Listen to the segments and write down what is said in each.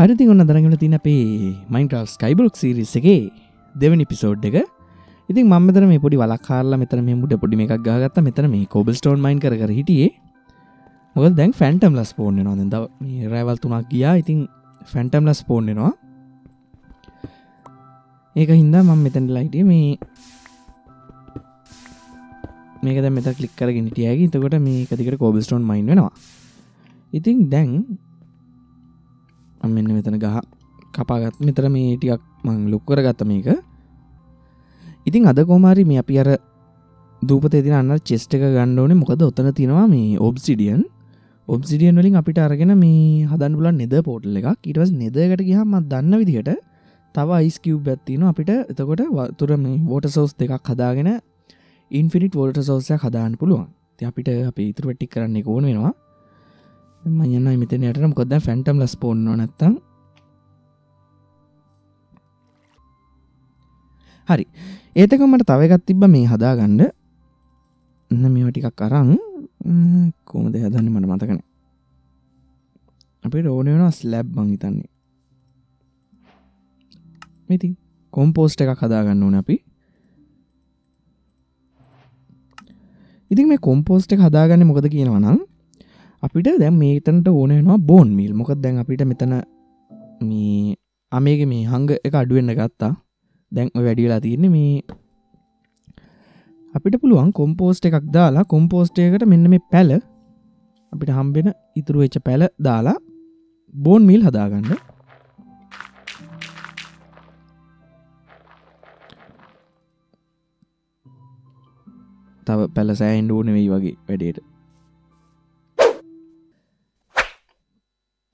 හරිති ඔන්න දරගල තින අපේ මයින්ට්‍රව් ස්කයිබලොක් සිරිසගේ දෙවනි පිසෝඩ් එක ඉතින් මමතර මේ පොඩි වලකාරල මෙතර මෙමුට පොඩි එකක් ගාගත්ත මෙතර මේ කෝබල් ස්ටෝන් මයින් කර හිටියේ මොකල් දැන් ෆැන්ටම් ලස් පෝර්ණ නවා දැද මේ රැවල් තුනක් ගියා ඉතින් ෆැන්ටම් ලස් පෝර්ණෙනවා ඒක හින්දා මම මෙතැන් ලයිටිය මේ මේකද මෙත කලික්කර ගෙනටියගේ තකොට මේ එකතිකට කෝබල් ස්ටෝන් මයින් වෙනවා ඉතින් දැන් මෙන්න මෙතන ගහ කපාගත් මෙතර මේ ටිකක් මං ලොක්කර ගත්ත මේක ඉතින් අද කෝමාරි මේ අපි අර දූපත තින අන්න චෙස්ට එක ගණ්ඩෝන මොකද ඔතන තිනවා මේ ඔබ්සිඩියන් ඔබ්සිඩියන් වලින් අපිට අරගෙන මේ හදන් පුලන් නෙද පෝටල් එක ඉටවස් නෙදකට ගහම දන්න විදිහට තව යිස්කව් ඇත්තින අපිට එතකොට වතුර මේ වෝට සෝස් දෙකක් හදාගෙන ඉන්ෆිනිට වෝට සෝසය හදාන්න පුළුවන් ති අපිට අපි ඉතුරවැටි කරන්නේ ඕන වෙනවා මයන්න මිතනයටනම් කොද ෆැන්ටම් ලස් පොන්න නැත්තම් හරි ඒතක මට තවගත් තිබ්බ මේ හදාගන්න එන්න මේව ටිකක් කරං කෝමද හදන්න මට මතකන අපි රෝණ වෙන ස්ලැබ් බංහිතන්නේ මෙති කොම්පෝස්ට එකක් හදාගන්න ඕන අපි ඉතින් මේ කොම්පෝස්ට හදාගන්න මොකද කියනවනම් අපිට දැම් මේතනට ඕනනවා බෝන් මිල් මොකක් දැන් අපිට මෙතන මේ අමේක මේ හංග එක අඩුවෙන්න්න ගත්තා දැන් වැඩියලා තියන්නේ මේ අපිට පුළුවන් කොම්පෝස්ට එකක් දාලා කොම්පෝස්ටයකට මෙන්න මේ පැල අපිට හම්බෙන ඉතුරු වෙච්ච පැල දාලා බෝන් මිල් හදාගන්න තව පැලසෑන්ඩ ඕන වෙයි වගේ වැඩේට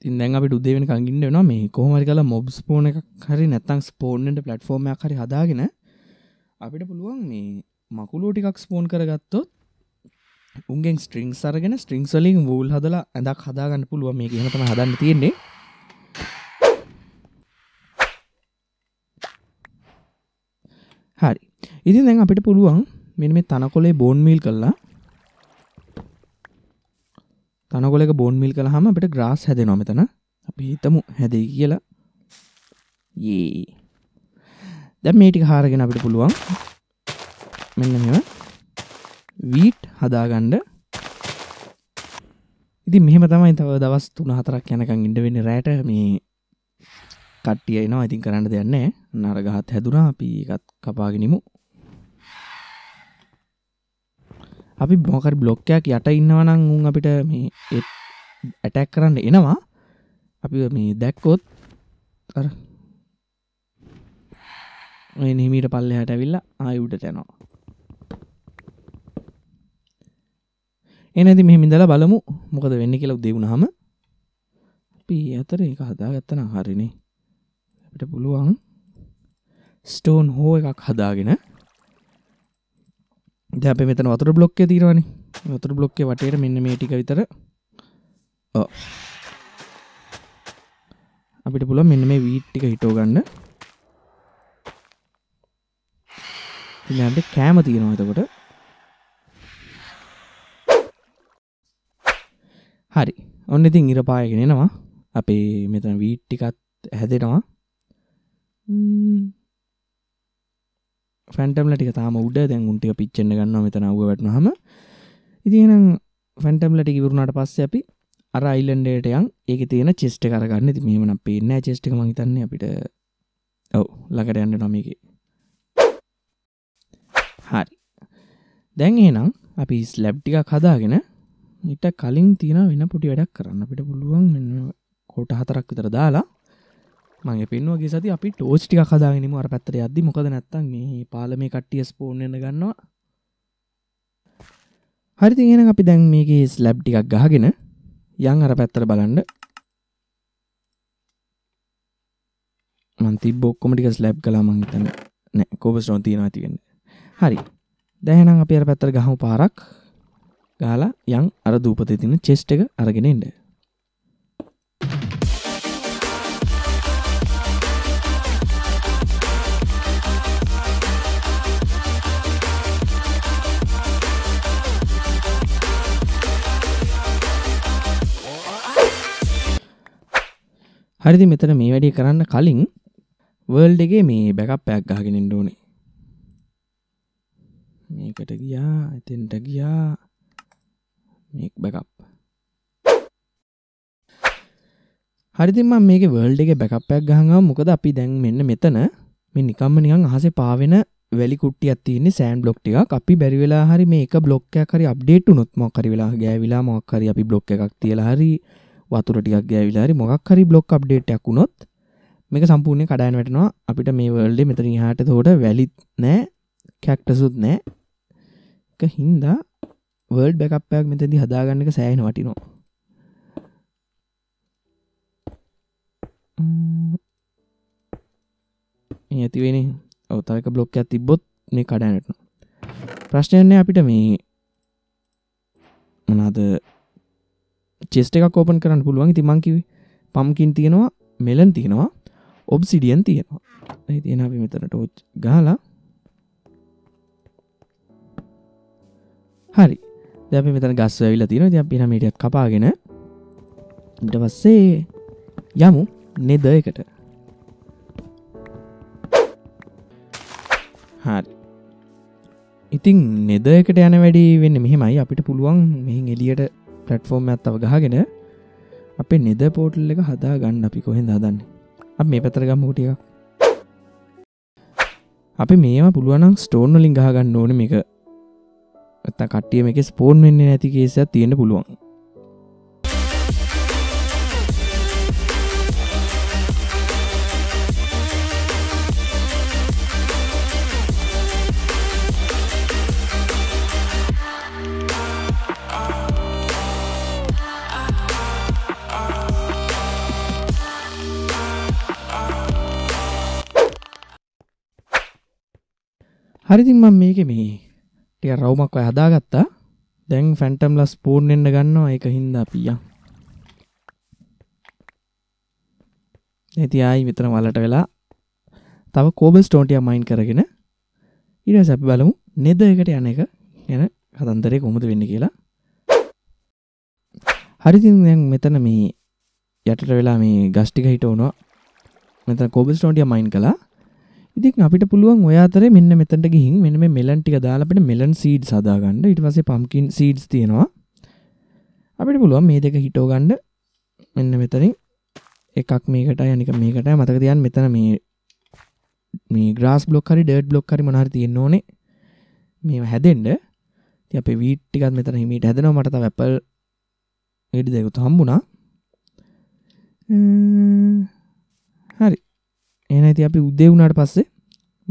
තින් දැන් අපි උදේවෙන කගින්න වෙන මේ කොහමරි කලා මොබ් ස්පෝන එකක් හරි නැත්තං ස්පෝර්න්ට පලට්ෆෝර්මයක් හරි හදාගෙන අපිට පුළුවන් මේ මකුලෝ ටිකක් ස්පෝන් කරගත්තොත් උන්ගෙන් ස්ට්‍රිං සරගෙන ස්ට්‍රිං සලින් වූල් හදලා ඇඳක් හදාගන්න පුළුව මේ හතම හදන්න තියෙන්නේ හරි ඉතින් දැන් අපිට පුළුවන් මෙ මේ තනකොලේ බෝන් මිල් කරලා තනගොලක බොන් මිල් කළහම අපට ග්‍රස් හැද නොමතන අපි හිතමු හැදේ කියලා ඒ දැම් මේටි හාරගෙන අපිට පුළුවන් මෙන්න මෙ වීට් හදාගණ්ඩ ඉති මෙහම තමයි තව දවස් තුන හතරක් යනකං ඉඩවෙන්න රෑට මේ කට්ටියනවා ඉතින් කරන්න දෙයන්නේ නරගහත් හැදුනා අපි එකත් කපාගෙනමු අපි මොකරි බ්ලොක්කයක් යට ඉන්නවනං උන් අපිට මේ ඇටැක් කරන්න එනවා අපි මේ දැක්කොත් අර නිමීට පල්ලෙ හට ඇවිල්ල ආයුඩට යනවා එනැති මෙහිමිදලා බලමු මොකද වෙන්න කියලා දෙවුණහම පී අතර ඒක හදා ගත්තන හරිනේ අපට පුළුවන් ස්ටෝන් හෝ එකක් හදාගෙන ද අප මෙතන වතුර බ්ලොක්ක තිරවන වතුර බ්ලොක්ක වටේට මෙන්න මේ ටික විතර අපිට පුළුව මෙන්න මේ වීට්ටික හිටෝ ගන්න ඉට කෑම තියෙනවා එතකොට හරි ඔන්න ඉතින් ඉරපායගෙනෙනවා අපේ මෙතන වීට්ටිකත් හැදෙනවා ෆැන්ටම්ලටික තාම උඩ දැන් උන්ටික පිච්චෙන්න්න ගන්න මෙතනාව වැටන හම ඉතිනම් ෆැන්ටම්ලටි ඉවරුණට පස්ස අපි අර අයිල්ලන්ඩේට යන් ඒක තියෙන චෙස්ට කරගන්න ති මෙමන පේන චෙස්ටික මහිතන්න අපිට ඔව ලකට යන්න නොමක හරි දැන් ඒනම් අපි ස්ලැබ්ටික කදාගෙන ඉට කලින් තියෙන වෙන පොටි වැඩක් කරන්න අපිට පුළුවන් කොට හතරක් විතර දාලා මගේ පෙන්වාගේ සති අපි ටෝස්්ටික කදාගෙනම අර පැත්තර අද මොකද නැත්තන් මේ පාලමේ කට්ටියස් පෝර්ණන ගන්නවා හරි තිගෙන අපි දැන් මේක ස්ලැබ් ටිකක් ගහගෙන යං අර පැත්තර බලන්ඩ මන්ති බොක්කොමටික ස්ලැබ් කලා මංහිතන්න නෑ කෝබස් නොතිනවා තිකන්න හරි දැහනම් අපි අර පැත්තර ගහම පාරක් ගාලා යං අර දූපතය තින චෙස්්ට එක අරගෙනෙන්ට හරිදි මෙතන මේ වැඩි කරන්න කලින් වර්ල්ඩගේ මේ බැකප් පැක් ගාගෙනින් ඩෝන මේකට ගියා ඇතෙන්ට ගියා මේ බැකප් හරිදිම මේක වර්ල්ඩගේ බැකප් පැක් ගහඟ මොකද අපි දැන් මෙන්න මෙතන මේ නිකම්ම නිකං අහස පාවෙන වැලි කුට්ටි අත්තින්න සෑන් බ්ලොක්් එක අපි බැරිවෙලා හරි මේ එක බ්ලොක්කය කරි අප්ඩේට් නොත්මොක්කරි වෙලා ගෑ වෙලා මොක්කරි අපි බ්ලොක් එකක් තියලා හරි වතුර ටිකක් ගෑවිලා හරි මොකක් හරි බ්ලොක් අප්ඩේට් එකක් වුණොත් මේක සම්පූර්ණයෙන් කඩායන වැටෙනවා අපිට මේ වර්ල්ඩ් මෙතන ඉහාට තෝට වැලිත් නැහැ කැක්ටසුත් නැහැ ඒක හින්දා වර්ල්ඩ් බෑකප් එකක් මෙතනදී හදාගන්න එක සෑහෙන වටිනවා මේ ඇතිවෙන ඔව තව එක බ්ලොක් එකක් තිබ්බොත් මේ කඩායනට ප්‍රශ්නයන්නේ අපිට මේ මොනවාද චෙස්ට එකක් කෝපන් කරන්න පුළුවන් තිමංකිව පම්කින් තියෙනවා මෙලන් තියෙනවා ඔබ්සිඩියන් තියෙනවා ඇ තියෙන අපි මෙතනට ඔච් ගාලා හරි දැප මෙතන ගස් ඇවිල තියෙන ද පිනමිටක් කපාගෙන ඉට පස්සේ යමු නෙද එකට හරි ඉතිං නෙදයකට යන වැඩි වෙන්න මෙහෙමයි අපිට පුළුවන් මෙහි එලියට පලට්ෆෝර්ම් ඇත්තව ගහගෙන අපේ නිද පෝටල් එක හදා ගන්න අපි කොහෙන් හදන්නේ අප මේ පැතර ගම්ම ටියක් අපි මේවා පුළුවනම් ස්ටෝන්නලින් ගහ ගන්න ඕන මේක ඇත්තා කට්ටියම එක ස්පෝර්න් වෙන්න නැති කේසයක් තියෙන පුළුවන් හරිතින් මම මේක මේ ටික රවුමක් ඔය හදාගත්තා දැන් ෆැන්ටම් ලස් පූර්න් එන්න ගන්නවා ඒක හින්දා පියන් ඇති ආයි විතර වලට වෙලා තව කෝබල් ස්ටෝන්ටිය මයින් කරගෙන ඉර සැපි බලමු නෙද එකට යන එක ගැන කතන්දරය කොමුද වෙන්න කියලා හරිතින් දැන් මෙතන මේ යටට වෙලා මේ ගස්ටික හිට වුණවා මෙතන කෝබල් ස්ටෝන්ටිය මයින් කලා ඉතින් අපිට පුළුවන් ඔය අතරේ මෙන්න මෙතනට ගිහින් මෙන්න මේ මෙලන් ටික දාලා අපිට මෙලන් සීඩ්ස් හදාගන්න. ඊට පස්සේ පම්කින් සීඩ්ස් තියෙනවා. අපිට පුළුවන් මේ දෙක හිටව ගන්න මෙන්න මෙතනින් එකක් මේකටයි අනික මේකටයි මතක තියන්න මෙතන මේ මේ ග්‍රාස් බ්ලොක් හරි ඩර්ඩ් බ්ලොක් හරි මොනාහරි තියෙන්න ඕනේ. මේවා හැදෙන්න. ඉතින් අපේ වීට් ටිකත් මෙතන හිමීට හැදෙනවා මට තව ඇපල් ඊට දෙකුත් හම්බුණා. හරි එන ඇති අපි උදෙවුණට පස්සේ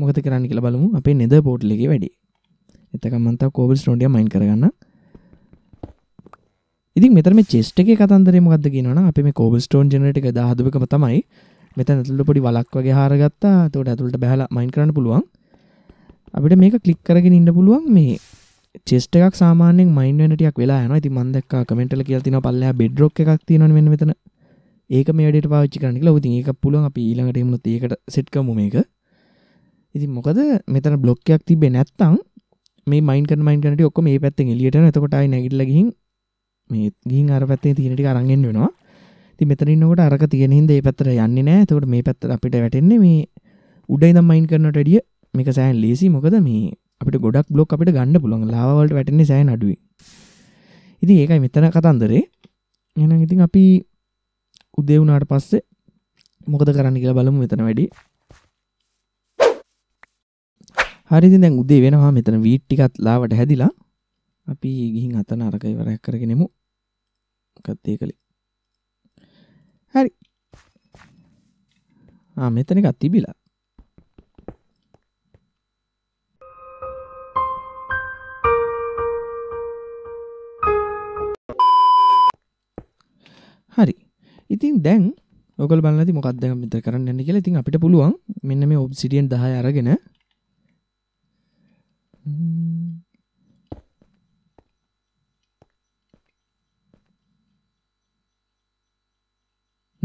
මොකද කරන්න කියලා බලමු අපේ නෙද පෝට්ලගේ වැඩි එතකමන්ත කෝබල් ස්ටෝඩිය මයින් කරගන්න ඉදි මෙතම චෙස්ටක කතන්දර මොක්ද කියනන අප මේ කෝබල් ස්ටෝන් ජනටක දහදුවකම තමයි මෙතන ඇතුළට පොඩි වලක් වගේ හාරගත්තා තොට ඇතුළට බැහලා මයින් කරන්න පුළුවන් අපිට මේක කලික් කරගෙන ඉන්න පුළුවන් මේ චෙස්ට එකක් සාමානෙන් මයින්ටයක් වෙලා යන ති මන්දක් කමෙන්ටල කියල්තින පල්ල බෙඩ්රොක් එකක් තියෙනවෙන මෙතන ඒක මේඩට පාච්චි කරන්න කියලා ඉතින් ඒක පුළුවන් අපි ඊළඟට එමුණොත් ඒකට සෙට් කරමු මේක ඉතින් මොකද මෙතන බ්ලොක්කයක් තිබේ නැත්තම් මේ මයින් කර මයින් කරට ඔක්කොම මේ පැත්තෙන් එලියට එතකොටයි නැගිටල ගිහින් මේ ගිහින් අර පැත්තේ තියෙනටි අරන්ගෙන් වෙනවා ති මෙතරින්නකට අරක තියෙනෙහිද ඒ පැත්තර යන්න නෑ තකොට මේ පැත්තර අපිට වැටෙන්නේ මේ උඩයි දම් මයින් කරනට ඩිය මේක සෑන් ලේසි මොකද මේ අපිට ගොඩක් බ්ලොක් අපිට ගන්න පුළොන් ලාවලට වැටන්නේ සෑන් අඩුව ඉති ඒකයි මෙතන කතන්දරේ එන ඉතින් අපි උදේවුනාට පස්සේ මොකද කරන්න කියලා බලමු මෙතන වැඩි හරිදි දැන් උදේ වෙනවා මෙතන වීට්ටිකත් ලාවට හැදිලා අපි ගිහින් අතන අරකයි වරයක් කරගෙනෙමු කත්තේ කළේ හරි මෙතන එකත් තිබිලා හරි ඉතින් දැන් ඔකල් බලති මොකක්ද මෙත කරන්න න්න කියලා ඉතින් අපිට පුළුවන් මෙන්න මේ ඔබ්සිඩියන් දහ අරගෙන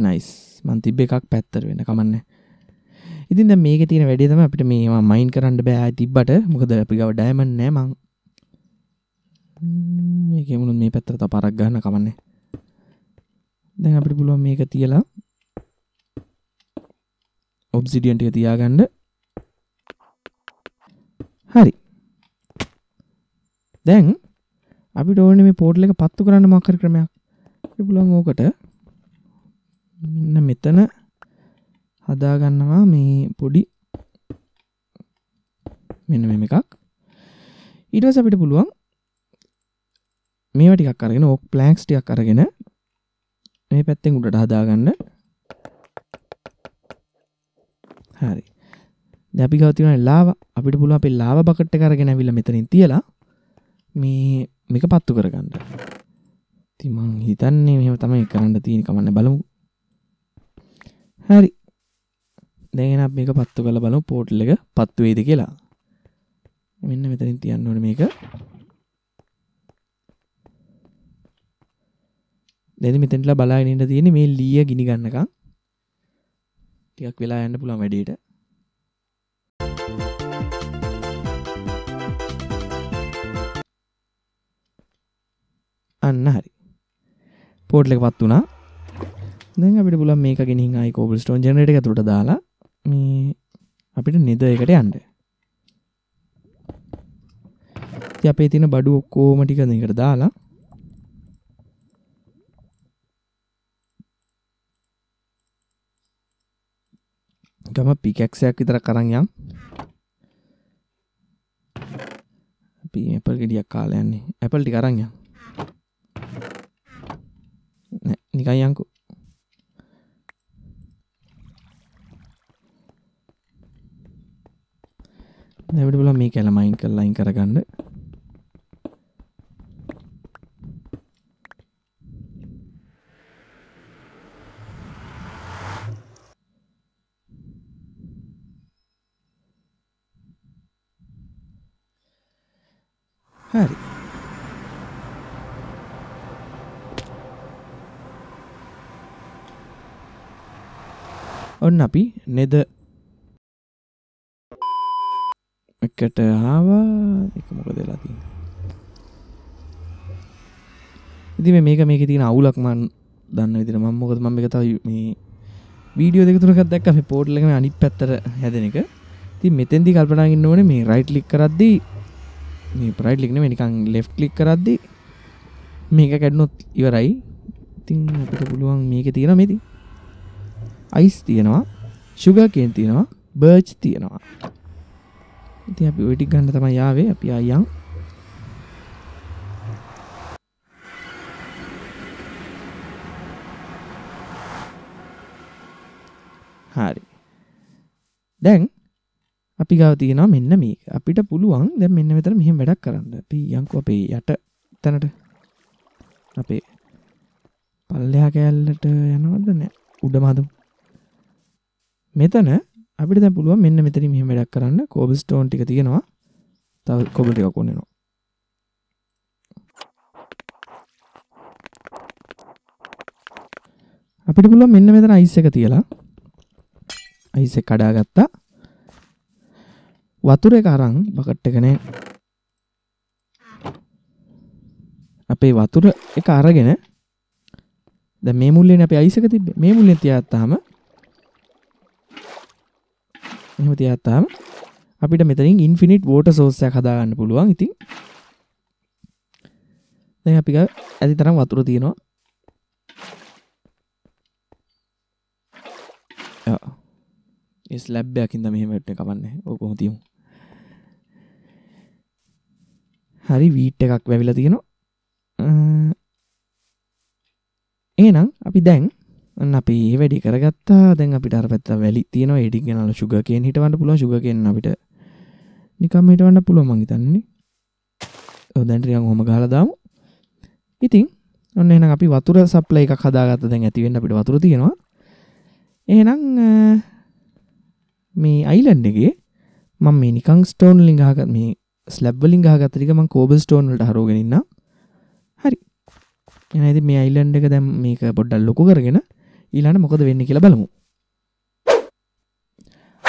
නයිස් මන්තිබ්බ එකක් පැත්තර වෙන කමන්න ඉතින් මේක තියෙන වැඩේ තම අපිට මේ මයින් කරන්න බෑ තිබ්බට මොකද අපි ගව ඩෑමන් නෑමං ඒකමුණු මේ පැත්තර ත පරක් ගන්න කමන්නේ දැන් අපිට පුළුවන් මේක තියලා ඔබ්සිඩියන්ට එක තියාගන්න හරි දැන් අපි ඕන මේ පෝට්ල එක පත්තු කරන්න මක්කර ක්‍රමයක් පුළුවන් ඕකට මෙන්න මෙතන හදාගන්නවා මේ පොඩි මෙන්න මෙම එකක් ඊටවස අපිට පුළුවන් මේවැටිකක් අරගෙන ඕක් ප්ලෑක්ස් ටියක් අරගෙන මේ පැත්තෙන් උඩට හදාගන්න හරි දැපි ගවතිවන ලාව අපිට පුළුව අපි ලාව බකට්ට කරගෙන විල මෙතනින් තියලා මේ මේක පත්තු කරගන්න තිමං හිතන්නේ මෙම තමයි කරන්න තියෙන කමන්න බලමු හරි දැගෙන මේක පත්තු කළ බලු පෝට්ල එක පත්තුවේද කියලා මෙන්න මෙතනින් තියන්න ඕන මේක දැති මෙතැටලා බලාගෙනට තියෙන මේ ලිය ගිනි ගන්නකම් ටිකක් වෙලා යන්න පුළන් වැඩේට අන්න හරි පෝට්ලක පත් වුණා දැන් අපිට පුළන් මේක ගෙනින් අයිකෝබල් ස්ටෝන් ජනට එකතුට දාලා මේ අපිට නිද එකට යන්ඩ අපේ තින බඩු ඔක්කෝමටික දෙකට දාලා ටම පිකැක්ෂයක් විතර කරයම් අපි ඇපල් ගෙඩියක් කාලයන්නේ ඇපල්ටි කරංය නිකයි යංකු දැවිට බල මේ කැලමයින් කල්ලයින් කරගන්න ඔන්න අපි නෙද එකට හාවා එක මොක දෙලාති ඉති මේක මේක තින අවුලක්මන් දන්න විදිර මම් මොකද මම එක තයි මේ වීඩියෝ දෙක තුරකත් දැක්ක මේ පෝට්ලගෙන අනිත් පැත්තර හැදෙන එක ති මෙතැදි කල්පනාගන්න ඕන මේ රයිට් ලික් කරද්දී මේ ප්‍රයිට් ලික්න නිකං ලෙෆ් ලික් කරද්දී මේක කැඩනොත් ඉවරයි ඉතින් අපට පුළුවන් මේක තියෙන මෙති අයිස් තියෙනවා ශුගකෙන් තියෙනවා බර්ච් තියෙනවා ඉති අපි ඔටි ගන්න තම යාවේ අපි අයන් හරි දැන් අපි ගව තියෙනවා මෙන්න මේ අපිට පුළුවන් දැ මෙන්න වෙතර මෙහෙම වැඩක් කරන්න අපි යංකු අපේ යට තැනට අපේ පල්ලයා කෑල්ලට යනවද නෑ උඩ මදුම් මෙතන අපිට දැන් පුළුවන් මෙන්න මෙතන මෙහෙම වැඩක් කරන්න කෝබල් ස්ටෝන් ටික තියෙනවා. තව කෝබල් ටිකක් ඕනෙනවා. අපිට පුළුවන් මෙන්න මෙතන අයිස් එක තියලා අයිස් එක කඩා ගත්තා. වතුර එක අරන් බකට් එක නේ අපේ වතුර එක අරගෙන දැන් මේ මුල්ලෙන් අපි අයිස් එක තිබ්බේ. මේ මුල්ලෙන් තියාත්තාම මෙම තියත්තාම අපිට මෙතරින් ඉන්ෆිනිට් වෝට සෝස්සයක් හදාගන්න පුළුවන් ඉතින් දැ අපි ඇති තරම් වතුර තියෙනවා ඒස් ලැබ්බයක්කින්ද මෙහමට කවන්නේ ඕකොම තියමු හරි වීට් එකක් වැැවිලා තියෙනවා ඒනම් අපි දැන් අපි වැඩි කරගත්තා දැන් අපිට අරපත්ත වැලි තියෙන එඩි ගෙනල සුග කියෙන් හිටවට පුල සුග කියන්න අපිට නිකම් හිටවන්න පුළො මංගිතන්නේ ඔදැන්ටරියන් හොම ගහලදාම ඉතින් ඔන්න එන අපි වතුර සප්ලයි එක කදාගත්ත දැන් ඇතිවෙන්න අපිට වතුර තියෙනවා එහනම් මේ අයිලන්ඩගේ මං මේ නිකං ස්ටෝන් ලිංගාගත් මේ ස්ලැබ්වලින් ගහගත්තරිකම කෝබ ස්ටෝන්ලට හරෝගෙනන්න හරි එනති මේ අයිල්ලන්ඩ එක දැම් මේක පොඩ්ඩල් ලොකු කරගෙන ඊලාට මොකද වෙන්න කියලා බලමු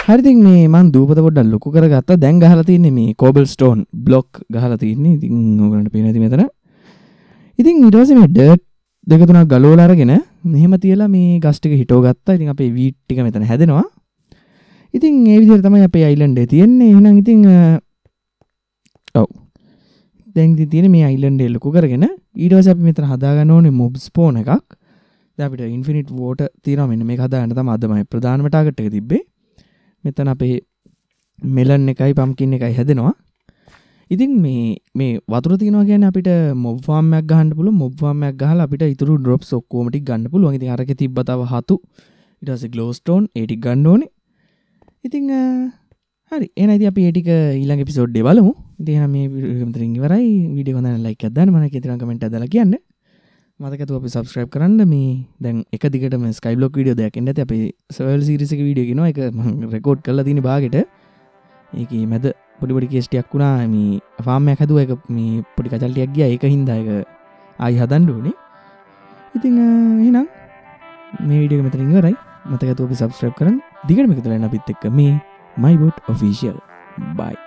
හරිති මේ මන් දූපත පොඩ්ඩ ලොකු කරගත්ත දැන් ගහලතින්නේ මේ කෝබල් ස්ටෝන් බ්ලොක් ගහලතින්නේ ඉති ඕගලට පේනැති මෙතර ඉතින් ඉටවස මේ ඩට් දෙකතුනා ගලෝලාරගෙන මෙහෙම තියලා මේ ගස්ටික හිටෝ ගත්තා ඉතින් අපේ වීට්ටික මෙතන හැදෙනවා ඉතින් ඒ විදිර තමයි අපේ අයිල්ලන්ඩේ තියෙන්නේ එනම් ඉතිං ඔව් දැන්ති තියෙන මේ අයිල්ලන්ඩ එල්ලකු කරගෙන ඊඩවස අපි මෙතර හදාගන්න ඕනේ මොබ්ස් පෝන එකක් අපිට ඉන්ෆිනිට් වෝට තිර මෙන්න මේ හදාන්න තම අදමයි ප්‍රධානමටාගට තිබ්බේ මෙතන අපේ මෙලන් එකයි පම්කින්න එකයි හැදෙනවා ඉතින් මේ මේ වතුර තිනවා ගැන අපිට මොබ්වාමයක් ගහන්න පුල මොබ්වාමයක් ගහල අපිට ඉතුරු ඩොප් ඔක්කෝමටි ගන්න පුළුව ඇති අරක තිබ්බතාව හතු ඉටස ගලෝස්ටෝන් ඒටි ගන්න ඕන ඉතිං හරි එනයිති අපි ඒටික ඊළඟ පිසෝඩ්ඩේ බලමු දෙන මේ විරමතරින්ගවරයි විඩිය කොඳන්න ලයික් අදන්න මන කෙතරකමට දල කියන්න මතකතු අප සබස්ක්‍රයිප් කරන්න මේ දැන් එක දිගට ස්කයි බ්ලොක් විඩිය දෙයක් නැති අපේ සවල් සිරිසික විඩියගෙන එක රෙකෝඩ් කල තින බාගට ඒක මැද පොඩිපොඩි කේෂ්ටියක් වුණා මේ ෆාම්මයක් හැදුව එක මේ පොඩි කචල්ටියක් ගිය එක හින්දායක ආයි හදන්ඩ ඕනේ ඉතිං එහෙනම් මේ විඩිය මෙතරින් වරයි මතකතු අපි සබස්ක්‍රයිප් කරන්න දිගටම එකතුලන්න අපිත් එක්ක මේ මයිබොට් ඔෆිසිියල් බයි